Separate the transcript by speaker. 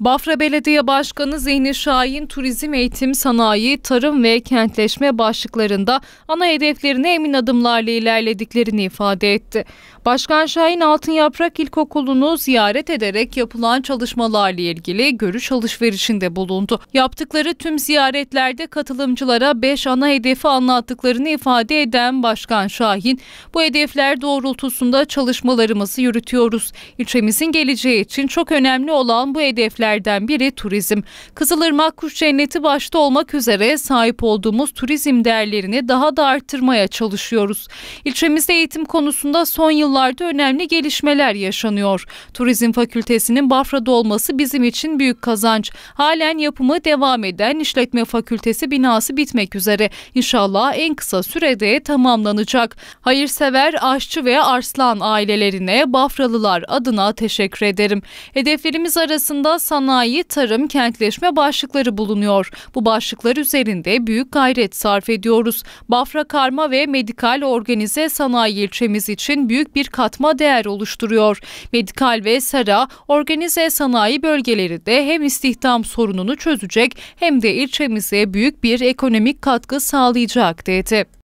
Speaker 1: Bafra Belediye Başkanı Zihni Şahin turizm, eğitim, sanayi, tarım ve kentleşme başlıklarında ana hedeflerine emin adımlarla ilerlediklerini ifade etti. Başkan Şahin Altın Yaprak İlkokulu'nu ziyaret ederek yapılan çalışmalarla ilgili görüş alışverişinde bulundu. Yaptıkları tüm ziyaretlerde katılımcılara 5 ana hedefi anlattıklarını ifade eden Başkan Şahin, bu hedefler doğrultusunda çalışmalarımızı yürütüyoruz. İlçemizin geleceği için çok önemli olan bu hedefler hedeflerden biri turizm. Kızılırmak Kuş Cenneti başta olmak üzere sahip olduğumuz turizm değerlerini daha da arttırmaya çalışıyoruz. İlçemizde eğitim konusunda son yıllarda önemli gelişmeler yaşanıyor. Turizm Fakültesinin Bafra'da olması bizim için büyük kazanç. Halen yapımı devam eden işletme fakültesi binası bitmek üzere. İnşallah en kısa sürede tamamlanacak. Hayırsever aşçı ve arslan ailelerine Bafralılar adına teşekkür ederim. Hedeflerimiz arasında sanayi, tarım, kentleşme başlıkları bulunuyor. Bu başlıklar üzerinde büyük gayret sarf ediyoruz. Bafra Karma ve Medikal Organize Sanayi ilçemiz için büyük bir katma değer oluşturuyor. Medikal ve Sera Organize Sanayi bölgeleri de hem istihdam sorununu çözecek hem de ilçemize büyük bir ekonomik katkı sağlayacak dedi.